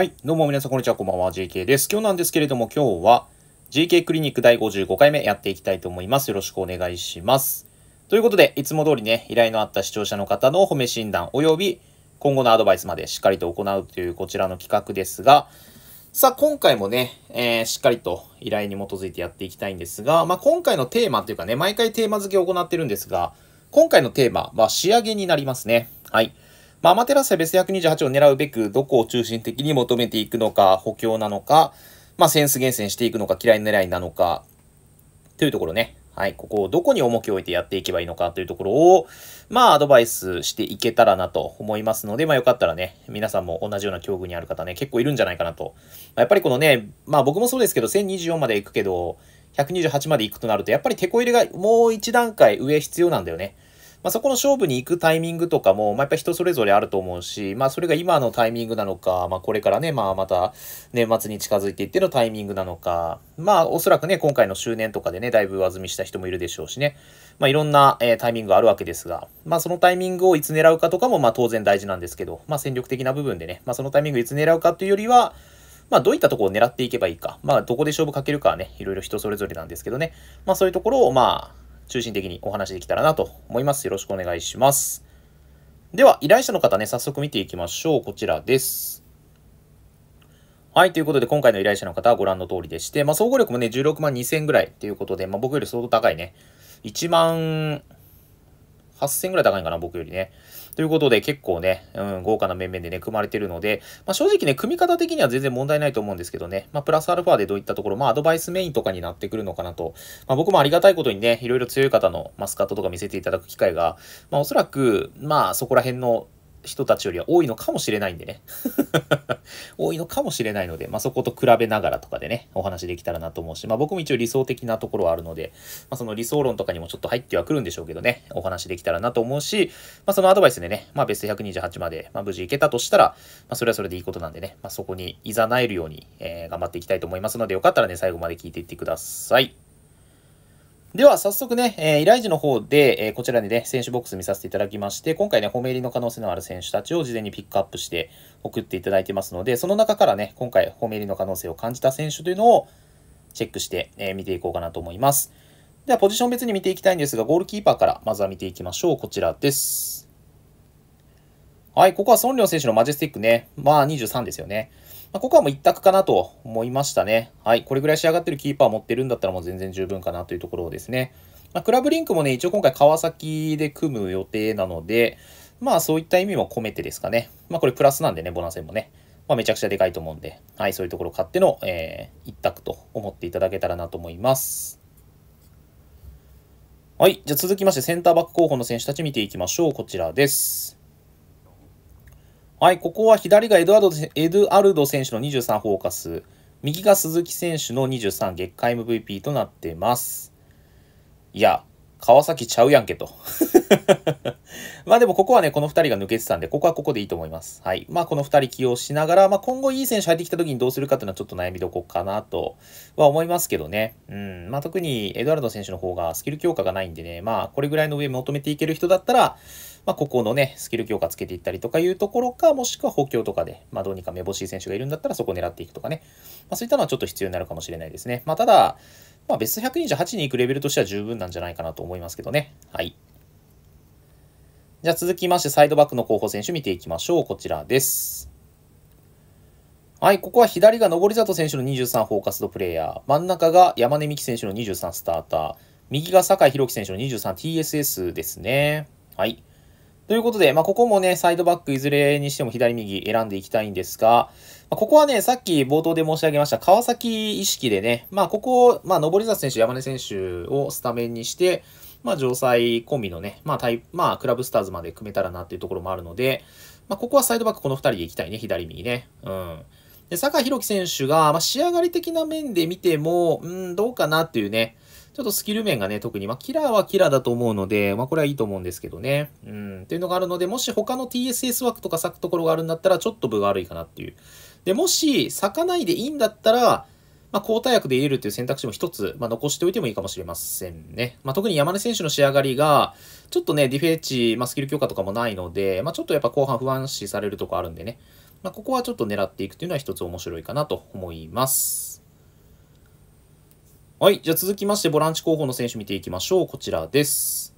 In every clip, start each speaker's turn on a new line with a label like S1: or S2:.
S1: はい。どうも皆さん、こんにちは。こんばんは。JK です。今日なんですけれども、今日は JK クリニック第55回目やっていきたいと思います。よろしくお願いします。ということで、いつも通りね、依頼のあった視聴者の方の褒め診断及び今後のアドバイスまでしっかりと行うというこちらの企画ですが、さあ、今回もね、えー、しっかりと依頼に基づいてやっていきたいんですが、まあ、今回のテーマというかね、毎回テーマ付けを行ってるんですが、今回のテーマは仕上げになりますね。はい。まあ、アマテラスや別ス128を狙うべく、どこを中心的に求めていくのか、補強なのか、まあ、センス厳選していくのか、嫌い狙いなのか、というところね。はい、ここをどこに重きを置いてやっていけばいいのかというところを、まあ、アドバイスしていけたらなと思いますので、まあ、よかったらね、皆さんも同じような境遇にある方ね、結構いるんじゃないかなと。やっぱりこのね、まあ、僕もそうですけど、1024まで行くけど、128まで行くとなると、やっぱりテこ入れがもう一段階上必要なんだよね。まあ、そこの勝負に行くタイミングとかも、まあ、やっぱ人それぞれあると思うし、まあ、それが今のタイミングなのか、まあ、これからね、まあ、また年末に近づいていってのタイミングなのか、まあ、おそらくね、今回の周年とかでね、だいぶ上積みした人もいるでしょうしね、まあ、いろんな、えー、タイミングがあるわけですが、まあ、そのタイミングをいつ狙うかとかも、まあ、当然大事なんですけど、まあ、戦力的な部分でね、まあ、そのタイミングいつ狙うかというよりは、まあ、どういったところを狙っていけばいいか、まあ、どこで勝負かけるかはね、いろいろ人それぞれなんですけどね、まあ、そういうところを、まあ、中心的にお話できたらなと思います。よろしくお願いします。では、依頼者の方ね、早速見ていきましょう。こちらです。はい。ということで、今回の依頼者の方はご覧の通りでして、まあ、総合力もね、16万2000ぐらいということで、まあ、僕より相当高いね。1万8000ぐらい高いんかな、僕よりね。ということで、結構ね、うん、豪華な面々でね、組まれてるので、まあ、正直ね、組み方的には全然問題ないと思うんですけどね、まあ、プラスアルファでどういったところ、まあ、アドバイスメインとかになってくるのかなと、まあ、僕もありがたいことにね、いろいろ強い方のマスカットとか見せていただく機会が、まあ、おそらく、まあ、そこら辺の人たちよりは多いのかもしれないんでね 多いのかもしれないので、まあ、そこと比べながらとかでね、お話できたらなと思うし、まあ、僕も一応理想的なところはあるので、まあ、その理想論とかにもちょっと入ってはくるんでしょうけどね、お話できたらなと思うし、まあ、そのアドバイスでね、まあ、ベスト128まで、まあ、無事いけたとしたら、まあ、それはそれでいいことなんでね、まあ、そこにいざなえるように、えー、頑張っていきたいと思いますので、よかったらね、最後まで聞いていってください。では、早速ね、えー、依頼時の方で、えー、こちらでね、選手ボックス見させていただきまして、今回ね、褒め入りの可能性のある選手たちを事前にピックアップして送っていただいてますので、その中からね、今回、褒め入りの可能性を感じた選手というのをチェックして、えー、見ていこうかなと思います。では、ポジション別に見ていきたいんですが、ゴールキーパーからまずは見ていきましょう。こちらです。はい、ここは孫良選手のマジェスティックね、まあ23ですよね。まあ、ここはもう一択かなと思いましたね。はい。これぐらい仕上がってるキーパー持ってるんだったらもう全然十分かなというところですね。まあ、クラブリンクもね、一応今回川崎で組む予定なので、まあそういった意味も込めてですかね。まあこれプラスなんでね、ボナセンもね。まあめちゃくちゃでかいと思うんで、はい、そういうところ買っての、えー、一択と思っていただけたらなと思います。はい。じゃあ続きまして、センターバック候補の選手たち見ていきましょう。こちらです。はい、ここは左がエドアルドエドアルド選手の23フォーカス、右が鈴木選手の23月間 MVP となってます。いや、川崎ちゃうやんけと まあでもここはね、この2人が抜けてたんで、ここはここでいいと思います。はい。まあこの2人起用しながら、まあ今後いい選手入ってきた時にどうするかっていうのはちょっと悩みどこかなとは思いますけどね。うん。まあ特にエドワルド選手の方がスキル強化がないんでね、まあこれぐらいの上求めていける人だったら、まあ、ここのね、スキル強化つけていったりとかいうところか、もしくは補強とかで、まあ、どうにかめぼしい選手がいるんだったらそこを狙っていくとかね、まあ、そういったのはちょっと必要になるかもしれないですね。まあ、ただ、まあ、ベスト128に行くレベルとしては十分なんじゃないかなと思いますけどね。はい。じゃあ続きまして、サイドバックの候補選手見ていきましょう。こちらです。はい、ここは左が上里選手の23フォーカスドプレイヤー、真ん中が山根美樹選手の23スターター、右が酒井宏樹選手の 23TSS ですね。はい。ということで、まあ、ここもね、サイドバックいずれにしても左右選んでいきたいんですが、まあ、ここはね、さっき冒頭で申し上げました川崎意識でね、まあ、ここ、まあ、上里選手、山根選手をスタメンにして、まあ、城西コンビのね、まあ、タイまあ、クラブスターズまで組めたらなっていうところもあるので、まあ、ここはサイドバックこの2人で行きたいね、左右ね。うん。で、坂弘樹選手が、まあ、仕上がり的な面で見ても、うん、どうかなっていうね、ちょっとスキル面がね、特に、まあ、キラーはキラーだと思うので、まあ、これはいいと思うんですけどね。うん、っていうのがあるので、もし他の TSS 枠とか咲くところがあるんだったら、ちょっと分が悪いかなっていう。で、もし咲かないでいいんだったら、まあ、交代薬で入れるっていう選択肢も一つ、まあ、残しておいてもいいかもしれませんね。まあ、特に山根選手の仕上がりが、ちょっとね、ディフェンチ、まあ、スキル強化とかもないので、まあ、ちょっとやっぱ後半不安視されるとこあるんでね。まあ、ここはちょっと狙っていくというのは一つ面白いかなと思います。はい。じゃあ続きまして、ボランチ候補の選手見ていきましょう。こちらです。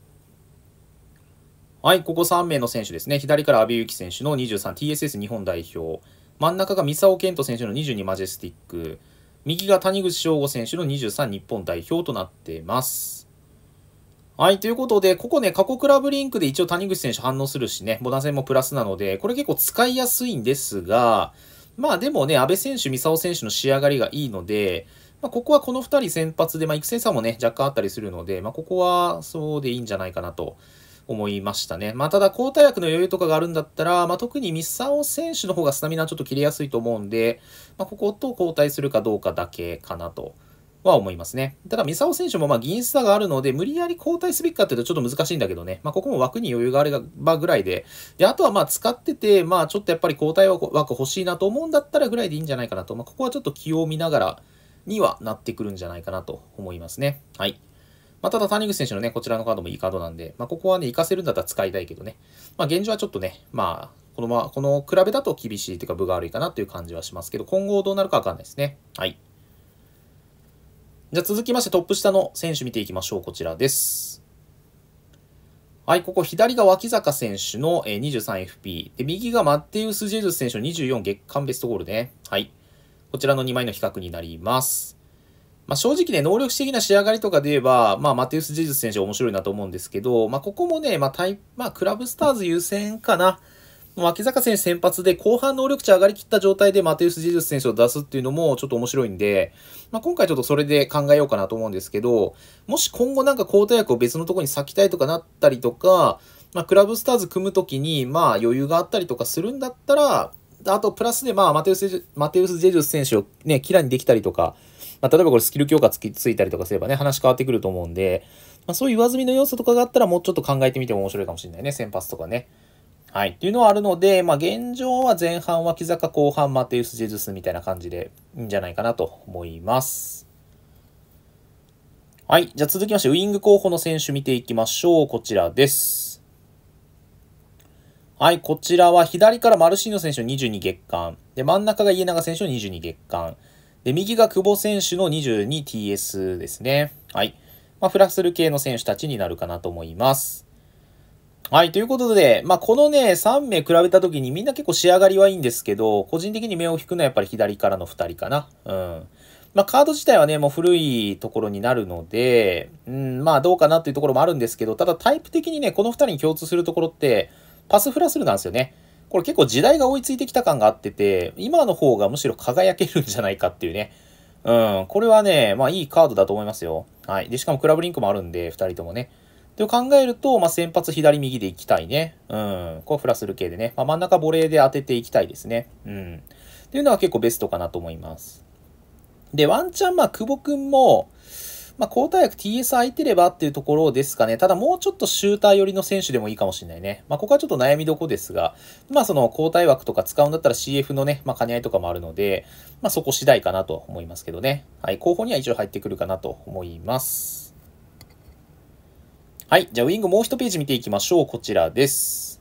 S1: はい。ここ3名の選手ですね。左から阿部祐希選手の 23TSS 日本代表。真ん中が三沢健人選手の22マジェスティック。右が谷口翔吾選手の23日本代表となっています。はい。ということで、ここね、過去クラブリンクで一応谷口選手反応するしね、ボナ戦もプラスなので、これ結構使いやすいんですが、まあでもね、阿部選手、三沢選手の仕上がりがいいので、まあ、ここはこの2人先発で、まあ、育成差もね、若干あったりするので、まあ、ここはそうでいいんじゃないかなと思いましたね。まあ、ただ、交代枠の余裕とかがあるんだったら、まあ、特にミサオ選手の方がスタミナちょっと切れやすいと思うんで、まあ、ここと交代するかどうかだけかなと。は思いますね。ただ、ミサオ選手もまあ銀差があるので、無理やり交代すべきかっていうとちょっと難しいんだけどね。まあ、ここも枠に余裕があればぐらいで。で、あとはまあ使ってて、まあ、ちょっとやっぱり交代枠欲しいなと思うんだったらぐらいでいいんじゃないかなと。まあ、ここはちょっと気を見ながら、にはなってくるんじゃないかなと思いますね。はい。まあ、ただ、谷口選手のね、こちらのカードもいいカードなんで、まあ、ここはね、行かせるんだったら使いたいけどね。まあ、現状はちょっとね、まあ、このまま、この比べだと厳しいというか、部が悪いかなという感じはしますけど、今後どうなるかわかんないですね。はい。じゃあ続きましてトップ下の選手見ていきましょう。こちらです。はい、ここ左が脇坂選手の 23FP。で、右がマッテウス・ジェズス選手の24月間ベストゴールね。はい。こちらの2枚の比較になります。まあ、正直ね、能力的な仕上がりとかで言えば、まあ、マテウス・ジェズ選手面白いなと思うんですけど、まあ、ここもね、まあまあ、クラブスターズ優先かな。脇坂選手先発で後半能力値上がりきった状態でマテウス・ジェズ選手を出すっていうのもちょっと面白いんで、まあ、今回ちょっとそれで考えようかなと思うんですけど、もし今後なんか交代役を別のところに咲きたいとかなったりとか、まあ、クラブスターズ組むときに、まあ、余裕があったりとかするんだったら、あと、プラスで、まあ、マテウス・マテウスジェジュス選手をね、キラにできたりとか、まあ、例えばこれスキル強化つきついたりとかすればね、話変わってくると思うんで、まあ、そういう上積みの要素とかがあったら、もうちょっと考えてみても面白いかもしれないね、先発とかね。はい。っていうのはあるので、まあ、現状は前半は木坂、後半マテウス・ジェジュスみたいな感じでいいんじゃないかなと思います。はい。じゃあ続きまして、ウイング候補の選手見ていきましょう。こちらです。はい、こちらは左からマルシーノ選手の22月間。で、真ん中が家長選手の22月間。で、右が久保選手の 22TS ですね。はい。まあ、フラッスル系の選手たちになるかなと思います。はい、ということで、まあ、このね、3名比べた時にみんな結構仕上がりはいいんですけど、個人的に目を引くのはやっぱり左からの2人かな。うん。まあ、カード自体はね、もう古いところになるので、うん、まあ、どうかなっていうところもあるんですけど、ただタイプ的にね、この2人に共通するところって、パスフラスルなんですよね。これ結構時代が追いついてきた感があってて、今の方がむしろ輝けるんじゃないかっていうね。うん、これはね、まあいいカードだと思いますよ。はい。で、しかもクラブリンクもあるんで、2人ともね。で、考えると、まあ先発左右でいきたいね。うん。これフラスル系でね。まあ真ん中ボレーで当てていきたいですね。うん。っていうのは結構ベストかなと思います。で、ワンチャンまあ久保くんも、まあ、交代枠 TS 空いてればっていうところですかね。ただもうちょっとシューター寄りの選手でもいいかもしれないね。まあ、ここはちょっと悩みどこですが、まあ、その交代枠とか使うんだったら CF のね、まあ、兼ね合いとかもあるので、まあ、そこ次第かなと思いますけどね。はい、候補には一応入ってくるかなと思います。はい、じゃあウィングもう一ページ見ていきましょう。こちらです。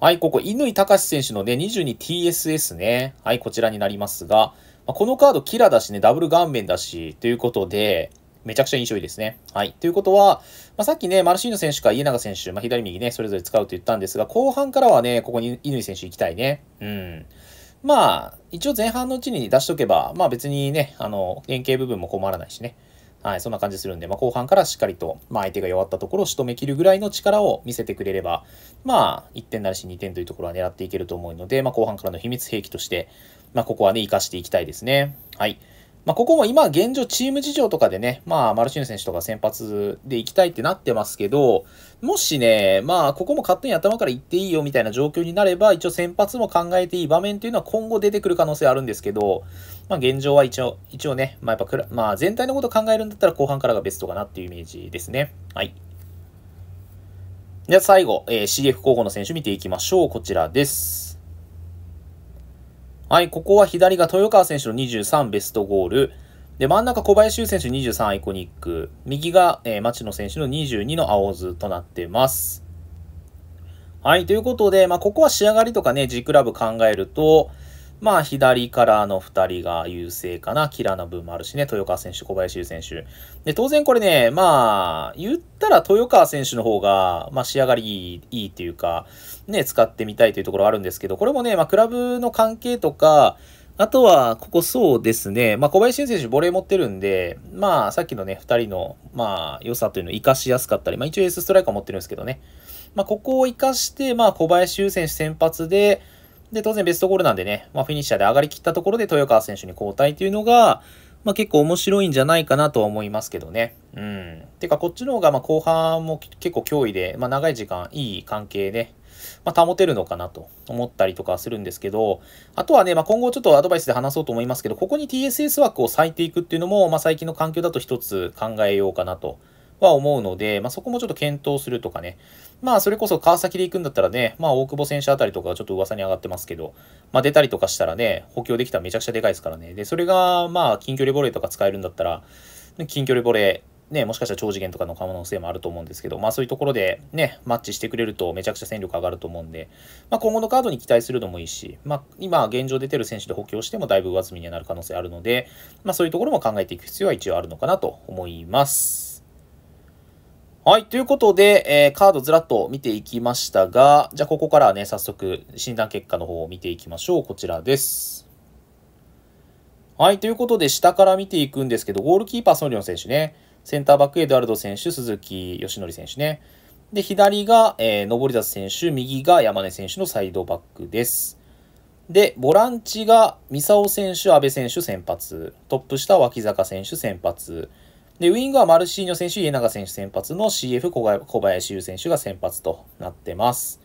S1: はい、ここ、乾隆選手のね、22TSS ね。はい、こちらになりますが、まあ、このカードキラだしね、ダブル顔面だし、ということで、めちゃくちゃ印象いいですね。はい。ということは、まあ、さっきね、マルシーノ選手か家長選手、まあ、左右ね、それぞれ使うと言ったんですが、後半からはね、ここに乾選手行きたいね。うん。まあ、一応前半のうちに出しとけば、まあ別にね、あの、連携部分も困らないしね。はい、そんな感じするんで、まあ、後半からしっかりと、まあ、相手が弱ったところを仕留めきるぐらいの力を見せてくれれば、まあ、1点なりし2点というところは狙っていけると思うので、まあ、後半からの秘密兵器として、まあ、ここはね、活かしていきたいですね。はい。まあ、ここも今現状チーム事情とかでね、まあ、マルチーヌ選手とか先発で行きたいってなってますけど、もしね、まあ、ここも勝手に頭から行っていいよみたいな状況になれば、一応先発も考えていい場面というのは今後出てくる可能性あるんですけど、まあ、現状は一応、一応ね、まあ、やっぱまあ、全体のこと考えるんだったら後半からがベストかなっていうイメージですね。はい。じゃあ最後、えー、CF 候補の選手見ていきましょう。こちらです。はい、ここは左が豊川選手の23ベストゴール。で、真ん中小林優選手23アイコニック。右が、えー、町野選手の22の青図となってます。はい、ということで、まあ、ここは仕上がりとかね、G クラブ考えると、まあ、左からの2人が優勢かな。キラの分もあるしね。豊川選手、小林優選手。で、当然これね、まあ、言ったら豊川選手の方が、まあ、仕上がりいいっていうか、ね、使ってみたいというところあるんですけど、これもね、まあ、クラブの関係とか、あとは、ここそうですね。まあ、小林選手、ボレー持ってるんで、まあ、さっきのね、2人の、まあ、良さというのを活かしやすかったり、まあ、一応エースストライカー持ってるんですけどね。まあ、ここを活かして、まあ、小林優選手先発で、で、当然ベストゴールなんでね、まあ、フィニッシャーで上がりきったところで豊川選手に交代というのが、まあ、結構面白いんじゃないかなとは思いますけどね。うん。てか、こっちの方がま後半も結構脅威で、まあ、長い時間いい関係で、まあ、保てるのかなと思ったりとかするんですけど、あとはね、まあ、今後ちょっとアドバイスで話そうと思いますけど、ここに TSS 枠を割いていくっていうのも、まあ、最近の環境だと一つ考えようかなとは思うので、まあ、そこもちょっと検討するとかね、まあ、それこそ川崎で行くんだったらね、まあ、大久保選手あたりとかちょっと噂に上がってますけど、まあ、出たりとかしたらね、補強できたらめちゃくちゃでかいですからね。で、それが、まあ、近距離ボレーとか使えるんだったら、近距離ボレー、ね、もしかしたら超次元とかの可能性もあると思うんですけど、まあ、そういうところでね、マッチしてくれるとめちゃくちゃ戦力上がると思うんで、まあ、今後のカードに期待するのもいいし、まあ、今、現状出てる選手で補強してもだいぶ上積みにはなる可能性あるので、まあ、そういうところも考えていく必要は一応あるのかなと思います。はい。ということで、えー、カードずらっと見ていきましたが、じゃあここからね、早速診断結果の方を見ていきましょう。こちらです。はい。ということで、下から見ていくんですけど、ゴールキーパー、ソリオン選手ね。センターバック、エドワルド選手、鈴木義則選手ね。で、左が、えー、立つ選手、右が山根選手のサイドバックです。で、ボランチが、三沢選手、阿部選手先発。トップ下、脇坂選手先発。で、ウィングはマルシーニョ選手、家長選手先発の CF 小林優選手が先発となってます。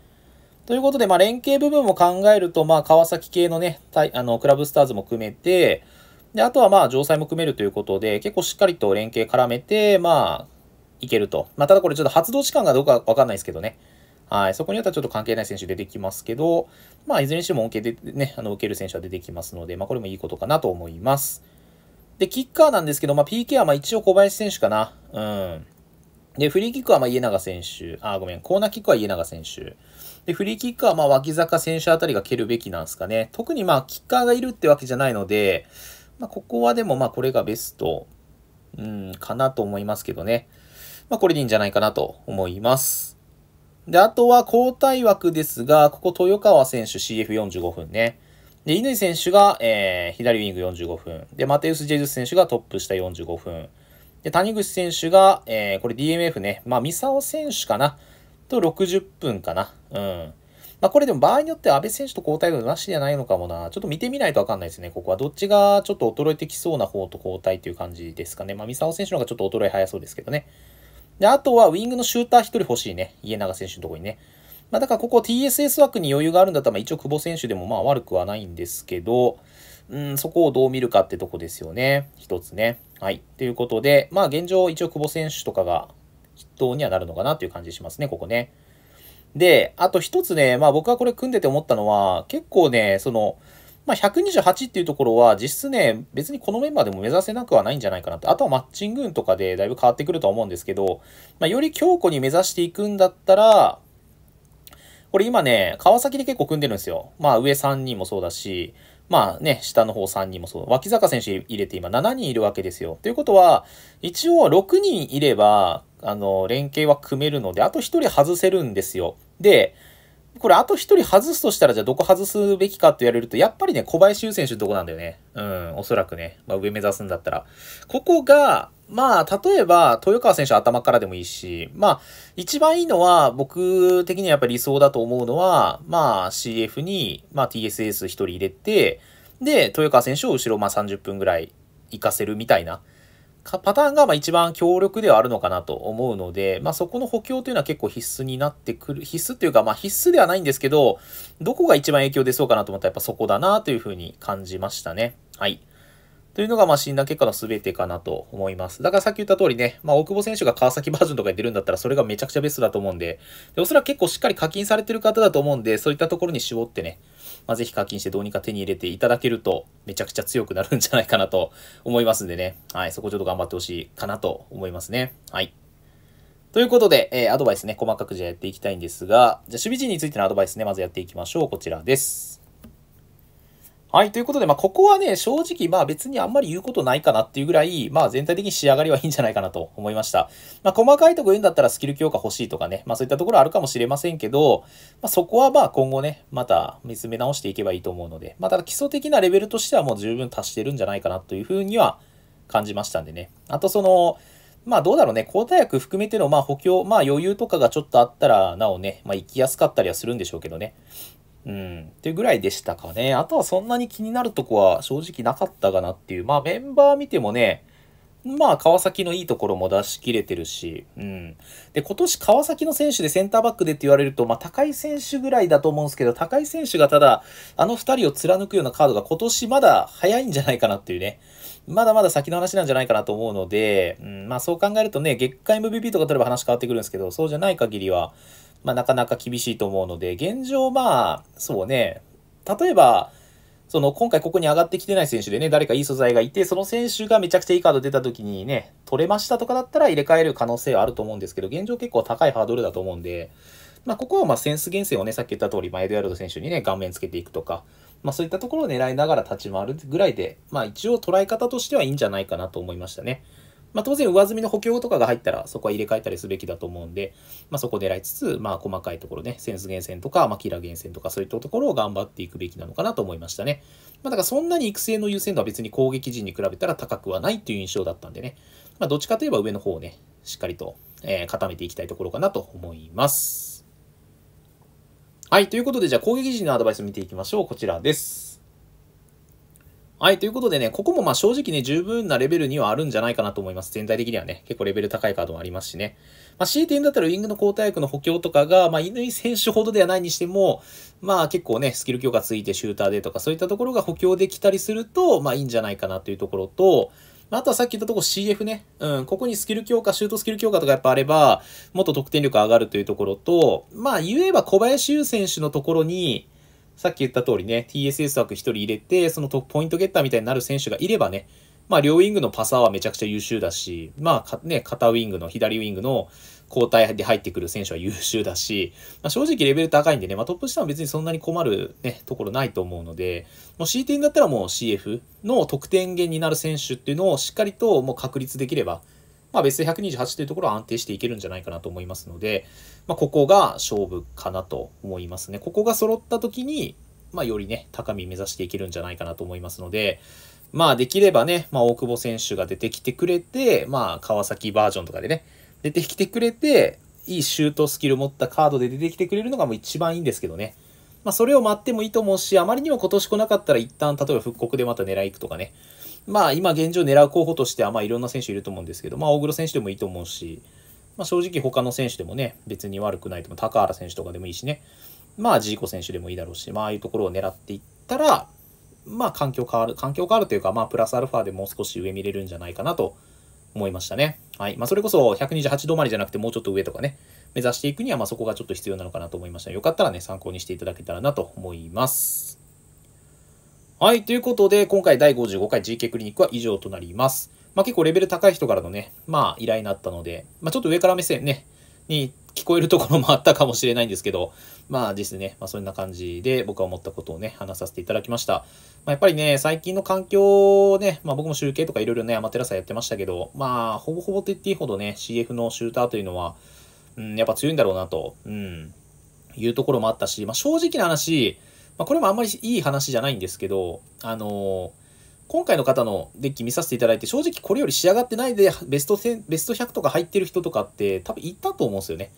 S1: ということで、まあ、連携部分も考えると、まあ、川崎系のね、あのクラブスターズも含めて、で、あとはまあ、城西も組めるということで、結構しっかりと連携絡めて、まあ、いけると。まあ、ただこれちょっと発動時間がどうかわかんないですけどね。はい。そこによってはちょっと関係ない選手出てきますけど、まあ、いずれにしても、OK、で、ね、あの、受ける選手は出てきますので、まあ、これもいいことかなと思います。で、キッカーなんですけど、まあ、PK はまあ一応小林選手かな。うん。で、フリーキックはまあ家長選手。あ、ごめん。コーナーキックは家長選手。で、フリーキックはまあ脇坂選手あたりが蹴るべきなんですかね。特にまあキッカーがいるってわけじゃないので、まあ、ここはでもまあこれがベスト、うん、かなと思いますけどね。まあ、これでいいんじゃないかなと思います。で、あとは交代枠ですが、ここ豊川選手 CF45 分ね。で、乾選手が、えー、左ウィング45分。で、マテウス・ジェズス選手がトップ下45分。で、谷口選手が、えー、これ DMF ね。まあ、三沢選手かな。と60分かな。うん。まあ、これでも場合によっては安倍選手と交代度なしじゃないのかもな。ちょっと見てみないとわかんないですね。ここはどっちがちょっと衰えてきそうな方と交代っていう感じですかね。まあ、サオ選手の方がちょっと衰え早そうですけどね。で、あとはウィングのシューター1人欲しいね。家長選手のとこにね。まあ、だからここ TSS 枠に余裕があるんだったら、まあ、一応久保選手でもまあ悪くはないんですけど、うん、そこをどう見るかってとこですよね。一つね。はい。ということで、まあ現状一応久保選手とかが筆頭にはなるのかなという感じしますね、ここね。で、あと一つね、まあ僕はこれ組んでて思ったのは、結構ね、その、まあ、128っていうところは、実質ね、別にこのメンバーでも目指せなくはないんじゃないかなって、あとはマッチング運とかでだいぶ変わってくるとは思うんですけど、まあ、より強固に目指していくんだったら、これ今ね、川崎で結構組んでるんですよ。まあ上3人もそうだし、まあね、下の方3人もそう。脇坂選手入れて今7人いるわけですよ。ということは、一応6人いれば、あの、連携は組めるので、あと1人外せるんですよ。で、これあと1人外すとしたら、じゃあどこ外すべきかって言われると、やっぱりね、小林優選手のとこなんだよね。うん、おそらくね。まあ上目指すんだったら。ここが、まあ、例えば、豊川選手頭からでもいいし、まあ、一番いいのは、僕的にはやっぱり理想だと思うのは、まあ、CF に、まあ、TSS1 人入れて、で、豊川選手を後ろ、まあ、30分ぐらい行かせるみたいな、パターンが、まあ、一番強力ではあるのかなと思うので、まあ、そこの補強というのは結構必須になってくる、必須っていうか、まあ、必須ではないんですけど、どこが一番影響出そうかなと思ったら、やっぱそこだなというふうに感じましたね。はい。というのが、まあ、診断結果の全てかなと思います。だからさっき言った通りね、まあ、大久保選手が川崎バージョンとかっ出るんだったら、それがめちゃくちゃベストだと思うんで、でおそらく結構しっかり課金されてる方だと思うんで、そういったところに絞ってね、まあ、ぜひ課金してどうにか手に入れていただけると、めちゃくちゃ強くなるんじゃないかなと思いますんでね、はい、そこちょっと頑張ってほしいかなと思いますね。はい。ということで、えー、アドバイスね、細かくじゃやっていきたいんですが、じゃあ守備陣についてのアドバイスね、まずやっていきましょう。こちらです。はい。ということで、まあ、ここはね、正直、まあ、別にあんまり言うことないかなっていうぐらい、まあ、全体的に仕上がりはいいんじゃないかなと思いました。まあ、細かいとこ言うんだったらスキル強化欲しいとかね、まあ、そういったところあるかもしれませんけど、まあ、そこはまあ、今後ね、また見つめ直していけばいいと思うので、まあ、ただ基礎的なレベルとしてはもう十分達してるんじゃないかなというふうには感じましたんでね。あと、その、まあどうだろうね、抗体薬含めてのまあ補強、まあ余裕とかがちょっとあったら、なおね、まあ行きやすかったりはするんでしょうけどね。うん、っていうぐらいでしたかね。あとはそんなに気になるとこは正直なかったかなっていう。まあメンバー見てもね、まあ川崎のいいところも出し切れてるし、うん。で、今年川崎の選手でセンターバックでって言われると、まあ高井選手ぐらいだと思うんですけど、高井選手がただ、あの二人を貫くようなカードが今年まだ早いんじゃないかなっていうね。まだまだ先の話なんじゃないかなと思うので、うん、まあそう考えるとね、月間 MVP とか取れば話変わってくるんですけど、そうじゃない限りは、まあ、なかなか厳しいと思うので、現状、まあ、そうね、例えば、その今回ここに上がってきてない選手でね、誰かいい素材がいて、その選手がめちゃくちゃいいカード出た時にね、取れましたとかだったら入れ替える可能性はあると思うんですけど、現状結構高いハードルだと思うんで、まあ、ここはまセンス厳選をね、さっき言った通り、まあ、エドワールド選手にね、顔面つけていくとか、まあ、そういったところを狙いながら立ち回るぐらいで、まあ、一応捉え方としてはいいんじゃないかなと思いましたね。まあ、当然上積みの補強とかが入ったらそこは入れ替えたりすべきだと思うんで、まあ、そこを狙いつつ、まあ、細かいところね、センス源泉とか、まあ、キラ源泉とかそういったところを頑張っていくべきなのかなと思いましたね。まあ、だからそんなに育成の優先度は別に攻撃陣に比べたら高くはないという印象だったんでね、まあ、どっちかといえば上の方をね、しっかりと、え固めていきたいところかなと思います。はい、ということでじゃあ攻撃陣のアドバイス見ていきましょう。こちらです。はい、ということでね、ここもまあ正直ね、十分なレベルにはあるんじゃないかなと思います。全体的にはね、結構レベル高いカードもありますしね。まあ、強いて言うんだったらウィングの交代役の補強とかが、まあ、井選手ほどではないにしても、まあ結構ね、スキル強化ついてシューターでとか、そういったところが補強できたりすると、まあいいんじゃないかなというところと、あとはさっき言ったとこ CF ね。うん、ここにスキル強化、シュートスキル強化とかやっぱあれば、もっと得点力上がるというところと、まあ言えば小林優選手のところに、さっき言った通りね、TSS 枠1人入れて、そのポイントゲッターみたいになる選手がいればね、まあ、両ウィングのパサーはめちゃくちゃ優秀だし、まあ、ね、片ウィングの左ウィングの交代で入ってくる選手は優秀だし、まあ、正直レベル高いんでね、まあ、トップ下は別にそんなに困る、ね、ところないと思うので、もう C 点だったらもう CF の得点源になる選手っていうのをしっかりともう確立できれば、まあ、別で128というところは安定していけるんじゃないかなと思いますので、まあ、ここが勝負かなと思いますね。ここが揃った時に、まあ、よりね、高み目指していけるんじゃないかなと思いますので、まあ、できればね、まあ、大久保選手が出てきてくれて、まあ、川崎バージョンとかでね、出てきてくれて、いいシュートスキル持ったカードで出てきてくれるのがもう一番いいんですけどね。まあ、それを待ってもいいと思うし、あまりにも今年来なかったら一旦、例えば復刻でまた狙い行くとかね。まあ、今現状狙う候補としては、まあ、いろんな選手いると思うんですけど、まあ、大黒選手でもいいと思うし、まあ、正直他の選手でもね、別に悪くないとも、高原選手とかでもいいしね、まあ、ジーコ選手でもいいだろうし、まあ、ああいうところを狙っていったら、まあ、環境変わる、環境変わるというか、まあ、プラスアルファでもう少し上見れるんじゃないかなと思いましたね。はい。まあ、それこそ128止まりじゃなくて、もうちょっと上とかね、目指していくには、まあ、そこがちょっと必要なのかなと思いました。よかったらね、参考にしていただけたらなと思います。はい。ということで、今回第55回 GK クリニックは以上となります。まあ、結構レベル高い人からのね、まあ、依頼になったので、まあ、ちょっと上から目線ね、に聞こえるところもあったかもしれないんですけど、まあですね、まあそんな感じで僕は思ったことをね、話させていただきました。まあ、やっぱりね、最近の環境ね、まあ僕も集計とかいろいろね、アマテラサやってましたけど、まあほぼほぼと言っていいほどね、CF のシューターというのは、うん、やっぱ強いんだろうなと、うん、いうところもあったし、まあ正直な話、まあこれもあんまりいい話じゃないんですけど、あのー今回の方のデッキ見させていただいて、正直これより仕上がってないで、ベスト10ベスト100とか入ってる人とかって多分いたと思うんですよね。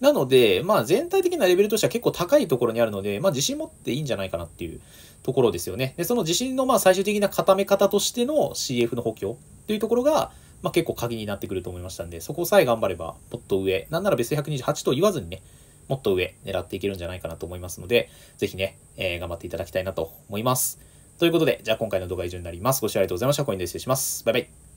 S1: なので、まあ全体的なレベルとしては結構高いところにあるので、まあ自信持っていいんじゃないかなっていうところですよね。で、その自信のまあ最終的な固め方としての CF の補強というところが、まあ結構鍵になってくると思いましたんで、そこさえ頑張ればもっと上、なんならベスト128と言わずにね、もっと上狙っていけるんじゃないかなと思いますので、ぜひね、えー、頑張っていただきたいなと思います。ということで、じゃあ今回の動画は以上になります。ご視聴ありがとうございました。コインで失礼します。バイバイ。